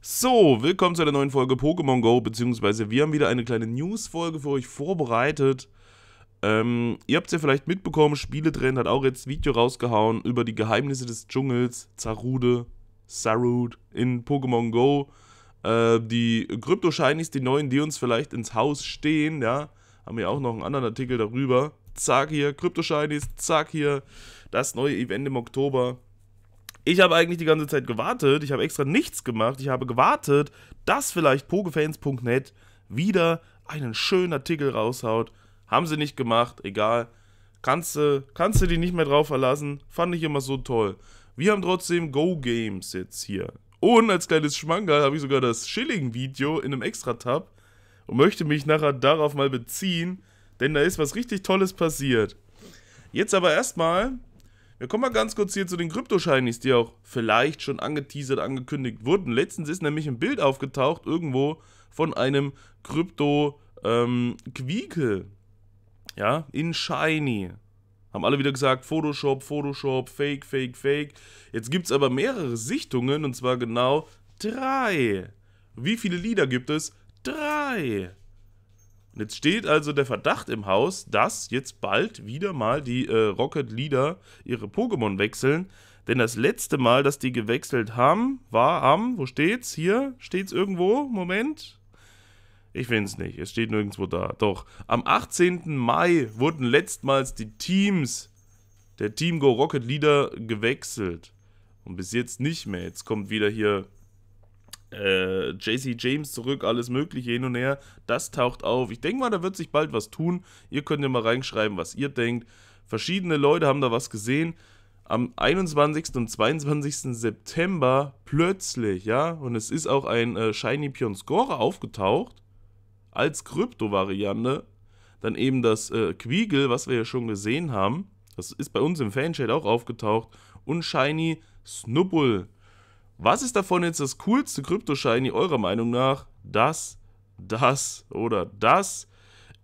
So, willkommen zu einer neuen Folge Pokémon Go, beziehungsweise wir haben wieder eine kleine News-Folge für euch vorbereitet. Ähm, ihr habt es ja vielleicht mitbekommen, Spieletrend hat auch jetzt Video rausgehauen über die Geheimnisse des Dschungels, Zarude, Sarud in Pokémon Go. Äh, die Kryptoshinies, die neuen, die uns vielleicht ins Haus stehen, ja, haben wir auch noch einen anderen Artikel darüber. Zack hier, krypto Kryptoshinies, zack hier, das neue Event im Oktober. Ich habe eigentlich die ganze Zeit gewartet, ich habe extra nichts gemacht, ich habe gewartet, dass vielleicht pogefans.net wieder einen schönen Artikel raushaut. Haben sie nicht gemacht, egal. Kannst du, kannst du die nicht mehr drauf verlassen? Fand ich immer so toll. Wir haben trotzdem Go Games jetzt hier. Und als kleines Schmankerl habe ich sogar das Schilling-Video in einem Extra-Tab und möchte mich nachher darauf mal beziehen, denn da ist was richtig Tolles passiert. Jetzt aber erstmal wir kommen mal ganz kurz hier zu den Krypto-Shinies, die auch vielleicht schon angeteasert, angekündigt wurden. Letztens ist nämlich ein Bild aufgetaucht irgendwo von einem Krypto-Quiekel. Ähm, ja, in Shiny. Haben alle wieder gesagt, Photoshop, Photoshop, Fake, Fake, Fake. Jetzt gibt es aber mehrere Sichtungen und zwar genau drei. Wie viele Lieder gibt es? Drei. Und jetzt steht also der Verdacht im Haus, dass jetzt bald wieder mal die äh, Rocket Leader ihre Pokémon wechseln. Denn das letzte Mal, dass die gewechselt haben, war am, wo steht's? Hier steht's irgendwo? Moment. Ich finde es nicht, es steht nirgendwo da. Doch, am 18. Mai wurden letztmals die Teams der Team Go Rocket Leader gewechselt. Und bis jetzt nicht mehr. Jetzt kommt wieder hier äh, JC James zurück, alles Mögliche hin und her. Das taucht auf. Ich denke mal, da wird sich bald was tun. Ihr könnt ja mal reinschreiben, was ihr denkt. Verschiedene Leute haben da was gesehen. Am 21. und 22. September plötzlich, ja, und es ist auch ein äh, Shiny Pion Scorer aufgetaucht als Krypto-Variante. Dann eben das äh, Quiegel, was wir ja schon gesehen haben. Das ist bei uns im Fanshade auch aufgetaucht. Und Shiny Snubbull was ist davon jetzt das coolste Kryptoshiny eurer Meinung nach? Das, das oder das?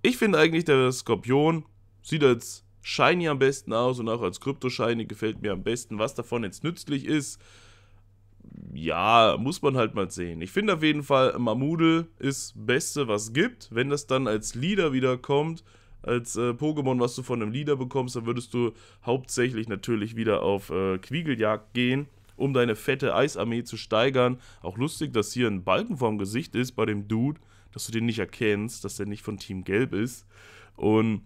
Ich finde eigentlich der Skorpion sieht als Shiny am besten aus und auch als Kryptoshiny gefällt mir am besten. Was davon jetzt nützlich ist, ja, muss man halt mal sehen. Ich finde auf jeden Fall, Mamudel ist Beste, was gibt. Wenn das dann als Leader wieder kommt, als äh, Pokémon, was du von einem Leader bekommst, dann würdest du hauptsächlich natürlich wieder auf äh, Quiegeljagd gehen um deine fette Eisarmee zu steigern. Auch lustig, dass hier ein Balken vorm Gesicht ist bei dem Dude, dass du den nicht erkennst, dass der nicht von Team Gelb ist. Und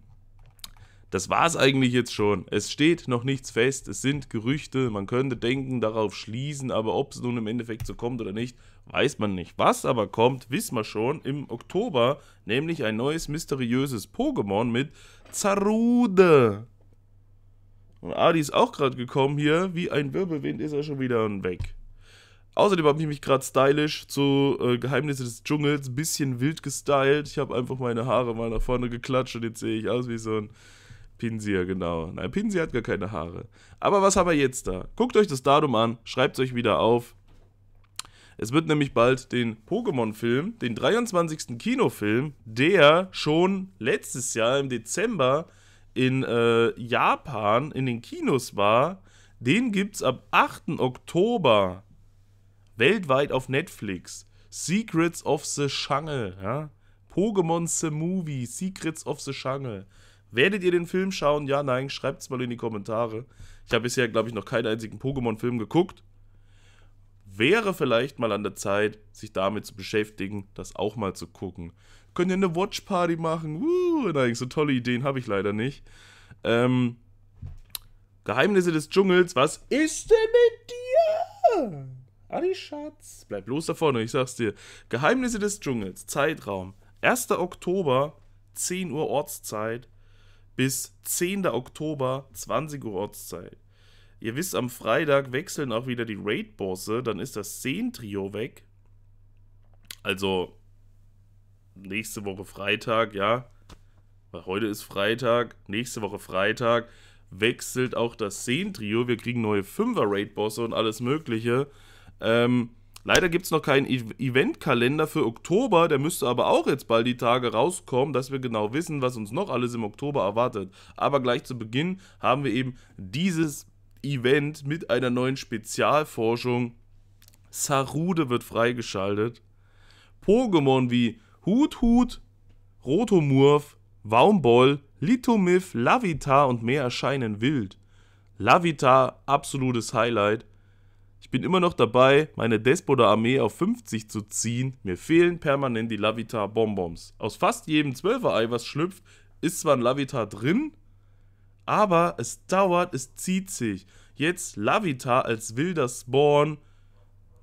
das war's eigentlich jetzt schon. Es steht noch nichts fest, es sind Gerüchte, man könnte denken, darauf schließen, aber ob es nun im Endeffekt so kommt oder nicht, weiß man nicht. Was aber kommt, wissen wir schon im Oktober, nämlich ein neues mysteriöses Pokémon mit Zarude. Und Adi ist auch gerade gekommen hier. Wie ein Wirbelwind ist er schon wieder weg. Außerdem habe ich mich gerade stylisch zu äh, Geheimnisse des Dschungels ein bisschen wild gestylt. Ich habe einfach meine Haare mal nach vorne geklatscht und jetzt sehe ich aus wie so ein Pinsier, genau. Nein, Pinsier hat gar keine Haare. Aber was haben wir jetzt da? Guckt euch das Datum an, schreibt es euch wieder auf. Es wird nämlich bald den Pokémon-Film, den 23. Kinofilm, der schon letztes Jahr im Dezember in äh, Japan in den Kinos war, den es ab 8. Oktober weltweit auf Netflix. Secrets of the Jungle, ja? Pokémon the Movie, Secrets of the Jungle. Werdet ihr den Film schauen? Ja, nein, schreibt es mal in die Kommentare. Ich habe bisher, glaube ich, noch keinen einzigen Pokémon-Film geguckt. Wäre vielleicht mal an der Zeit, sich damit zu beschäftigen, das auch mal zu gucken. Könnt ihr eine Watchparty machen? Uh, da so tolle Ideen habe ich leider nicht. Ähm, Geheimnisse des Dschungels, was ist denn mit dir? Adi Schatz, bleib bloß da vorne, ich sag's dir. Geheimnisse des Dschungels, Zeitraum. 1. Oktober, 10 Uhr Ortszeit, bis 10. Oktober, 20 Uhr Ortszeit. Ihr wisst, am Freitag wechseln auch wieder die Raid-Bosse, dann ist das Seen-Trio weg. Also, nächste Woche Freitag, ja, weil heute ist Freitag, nächste Woche Freitag wechselt auch das Szen-Trio. Wir kriegen neue Fünfer-Raid-Bosse und alles Mögliche. Ähm, leider gibt es noch keinen e Eventkalender für Oktober. Der müsste aber auch jetzt bald die Tage rauskommen, dass wir genau wissen, was uns noch alles im Oktober erwartet. Aber gleich zu Beginn haben wir eben dieses Event mit einer neuen Spezialforschung. Sarude wird freigeschaltet. Pokémon wie Hut Hut, Rotomurf, Waumboll, Lithomif, Lavita und mehr erscheinen wild. Lavita, absolutes Highlight. Ich bin immer noch dabei, meine Despoda-Armee auf 50 zu ziehen. Mir fehlen permanent die Lavita-Bonbons. Aus fast jedem 12er-Ei, was schlüpft, ist zwar ein Lavita drin, aber es dauert, es zieht sich. Jetzt Lavita als wilder Spawn,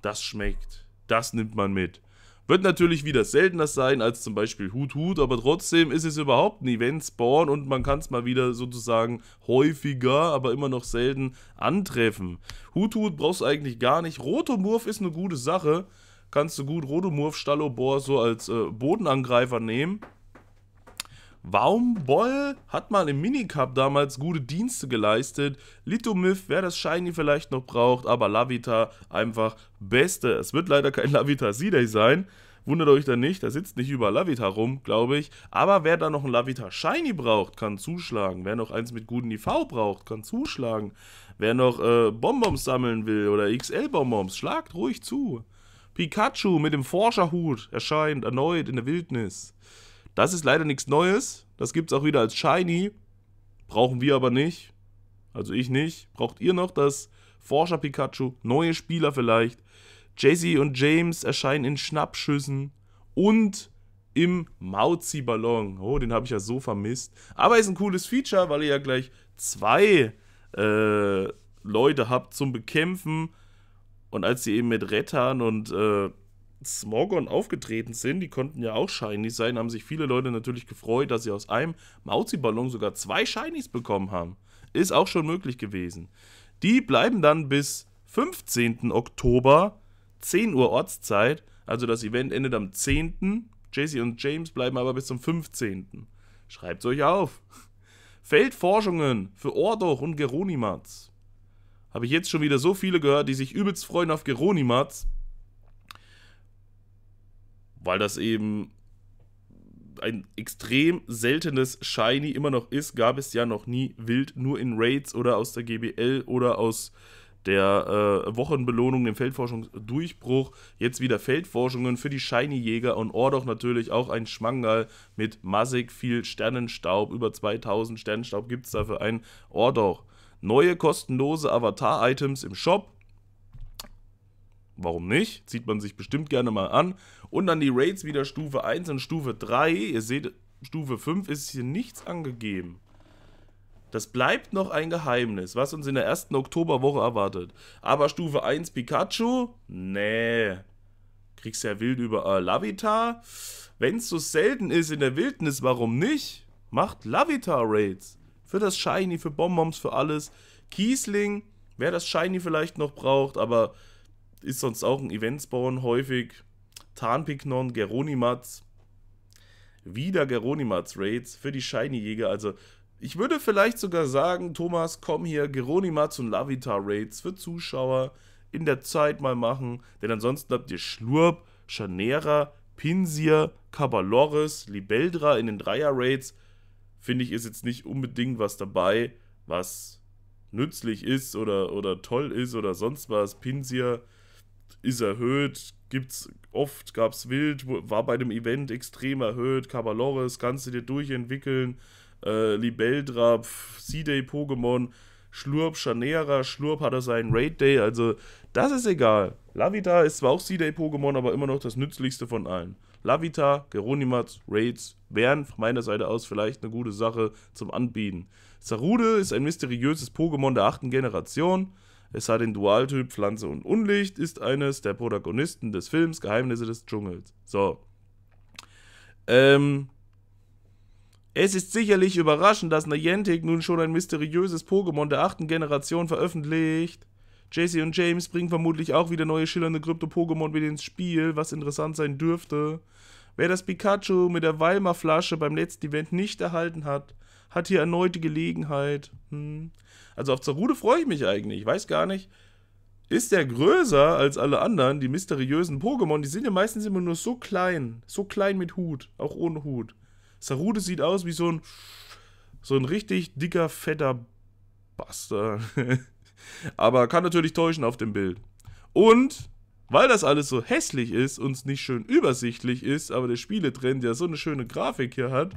das schmeckt. Das nimmt man mit. Wird natürlich wieder seltener sein als zum Beispiel Hut Hut, aber trotzdem ist es überhaupt ein Event-Spawn und man kann es mal wieder sozusagen häufiger, aber immer noch selten antreffen. Hut Hut brauchst du eigentlich gar nicht. Rotomurf ist eine gute Sache. Kannst du gut Rotomurf, Stallobor so als äh, Bodenangreifer nehmen. Waumboll hat mal im Minicup damals gute Dienste geleistet. Litomif, wer das Shiny vielleicht noch braucht, aber Lavita einfach Beste. Es wird leider kein Lavita c sein. Wundert euch da nicht, da sitzt nicht über Lavita rum, glaube ich. Aber wer da noch ein Lavita Shiny braucht, kann zuschlagen. Wer noch eins mit guten IV braucht, kann zuschlagen. Wer noch äh, Bonbons sammeln will oder XL-Bonbons, schlagt ruhig zu. Pikachu mit dem Forscherhut erscheint erneut in der Wildnis. Das ist leider nichts Neues. Das gibt es auch wieder als Shiny. Brauchen wir aber nicht. Also ich nicht. Braucht ihr noch das Forscher Pikachu? Neue Spieler vielleicht. jay und James erscheinen in Schnappschüssen und im Mauzi-Ballon. Oh, den habe ich ja so vermisst. Aber ist ein cooles Feature, weil ihr ja gleich zwei äh, Leute habt zum Bekämpfen. Und als ihr eben mit Rettern und äh, Smogon aufgetreten sind, die konnten ja auch Shinies sein, haben sich viele Leute natürlich gefreut, dass sie aus einem Mauzi-Ballon sogar zwei Shinies bekommen haben. Ist auch schon möglich gewesen. Die bleiben dann bis 15. Oktober, 10 Uhr Ortszeit. Also das Event endet am 10. JC und James bleiben aber bis zum 15. Schreibt es euch auf. Feldforschungen für Ordoch und Geronimats. Habe ich jetzt schon wieder so viele gehört, die sich übelst freuen auf Geronimats weil das eben ein extrem seltenes Shiny immer noch ist, gab es ja noch nie wild, nur in Raids oder aus der GBL oder aus der äh, Wochenbelohnung, dem Feldforschungsdurchbruch, jetzt wieder Feldforschungen für die Shiny-Jäger und Ordoch natürlich auch ein Schmangal mit massig viel Sternenstaub. Über 2000 Sternenstaub gibt es dafür ein Ordoch. Neue kostenlose Avatar-Items im Shop. Warum nicht? Zieht man sich bestimmt gerne mal an. Und dann die Raids wieder Stufe 1 und Stufe 3. Ihr seht, Stufe 5 ist hier nichts angegeben. Das bleibt noch ein Geheimnis, was uns in der ersten Oktoberwoche erwartet. Aber Stufe 1 Pikachu? Nee. Kriegst ja wild überall. Lavita? Wenn es so selten ist in der Wildnis, warum nicht? Macht Lavita-Raids. Für das Shiny, für Bonbons, für alles. Kiesling, wer das Shiny vielleicht noch braucht, aber ist sonst auch ein Eventspawn häufig. Tarnpignon, Geronimatz. Wieder Geronimatz Raids für die Shiny Jäger. Also ich würde vielleicht sogar sagen, Thomas, komm hier, Geronimatz und Lavita Raids für Zuschauer in der Zeit mal machen. Denn ansonsten habt ihr Schlurp, Schanera, Pinsir, Cabalores, Libeldra in den Dreier-Raids. Finde ich, ist jetzt nicht unbedingt was dabei, was nützlich ist oder, oder toll ist oder sonst was. Pinsir ist erhöht, gibt's oft, gab's wild, war bei dem Event extrem erhöht, Cabalores, kannst du dir durchentwickeln, äh, Libeldra, C-Day Pokémon, Schlurp, Schanera, Schlurp hat er seinen Raid Day, also das ist egal. Lavita ist zwar auch C-Day Pokémon, aber immer noch das nützlichste von allen. Lavita, Geronimatz, Raids wären von meiner Seite aus vielleicht eine gute Sache zum Anbieten. Zarude ist ein mysteriöses Pokémon der achten Generation. Es hat den Dualtyp Pflanze und Unlicht, ist eines der Protagonisten des Films Geheimnisse des Dschungels. So. Ähm, es ist sicherlich überraschend, dass Niantic nun schon ein mysteriöses Pokémon der achten Generation veröffentlicht. JC und James bringen vermutlich auch wieder neue schillernde Krypto-Pokémon mit ins Spiel, was interessant sein dürfte. Wer das Pikachu mit der Weimar-Flasche beim letzten Event nicht erhalten hat, hat hier erneut die Gelegenheit. Hm. Also auf Zarude freue ich mich eigentlich. Ich weiß gar nicht. Ist der größer als alle anderen, die mysteriösen Pokémon? Die sind ja meistens immer nur so klein. So klein mit Hut. Auch ohne Hut. Zarude sieht aus wie so ein. So ein richtig dicker, fetter Bastard. Aber kann natürlich täuschen auf dem Bild. Und weil das alles so hässlich ist und nicht schön übersichtlich ist, aber der Spieletrend ja so eine schöne Grafik hier hat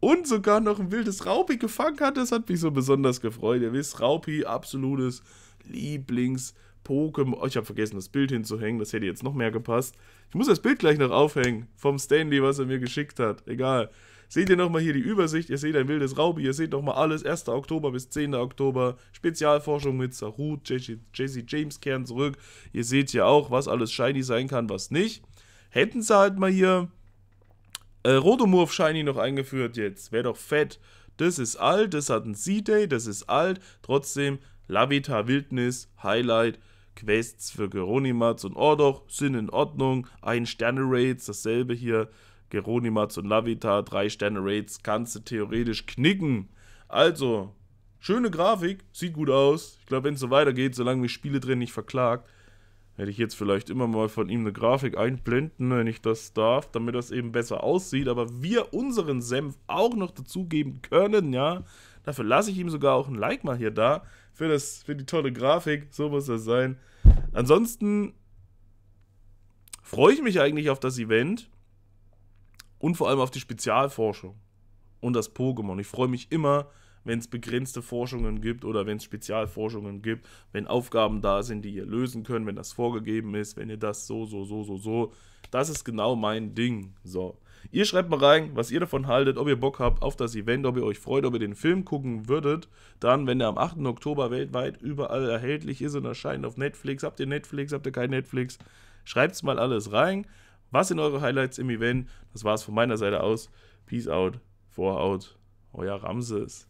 und sogar noch ein wildes Raupi gefangen hat. Das hat mich so besonders gefreut. Ihr wisst, Raupi, absolutes Lieblings-Pokémon. Oh, ich habe vergessen, das Bild hinzuhängen. Das hätte jetzt noch mehr gepasst. Ich muss das Bild gleich noch aufhängen vom Stanley, was er mir geschickt hat. Egal. Seht ihr nochmal hier die Übersicht, ihr seht ein wildes Raubi, ihr seht nochmal alles, 1. Oktober bis 10. Oktober, Spezialforschung mit Sarut, Jesse James kehren zurück, ihr seht hier auch, was alles shiny sein kann, was nicht. Hätten sie halt mal hier äh, Rotomurf Shiny noch eingeführt jetzt. Wäre doch fett. Das ist alt, das hat ein C-Day, das ist alt. Trotzdem, Lavita Wildnis, Highlight, Quests für Geronimats und Ordoch sind in Ordnung. Ein Sterne Raids, dasselbe hier. Geronimats und Lavita, drei Sterne Raids, kannst du theoretisch knicken. Also, schöne Grafik, sieht gut aus. Ich glaube, wenn es so weitergeht, solange mich Spiele drin nicht verklagt, Hätte ich jetzt vielleicht immer mal von ihm eine Grafik einblenden, wenn ich das darf, damit das eben besser aussieht. Aber wir unseren Senf auch noch dazugeben können, ja. Dafür lasse ich ihm sogar auch ein Like mal hier da. Für, das, für die tolle Grafik. So muss das sein. Ansonsten freue ich mich eigentlich auf das Event. Und vor allem auf die Spezialforschung. Und das Pokémon. Ich freue mich immer wenn es begrenzte Forschungen gibt oder wenn es Spezialforschungen gibt, wenn Aufgaben da sind, die ihr lösen könnt, wenn das vorgegeben ist, wenn ihr das so, so, so, so, so. Das ist genau mein Ding. So. Ihr schreibt mal rein, was ihr davon haltet, ob ihr Bock habt auf das Event, ob ihr euch freut, ob ihr den Film gucken würdet. Dann, wenn der am 8. Oktober weltweit überall erhältlich ist und erscheint auf Netflix. Habt ihr Netflix? Habt ihr kein Netflix? schreibt es mal alles rein. Was sind eure Highlights im Event? Das war es von meiner Seite aus. Peace out. Vorhaut. Euer Ramses.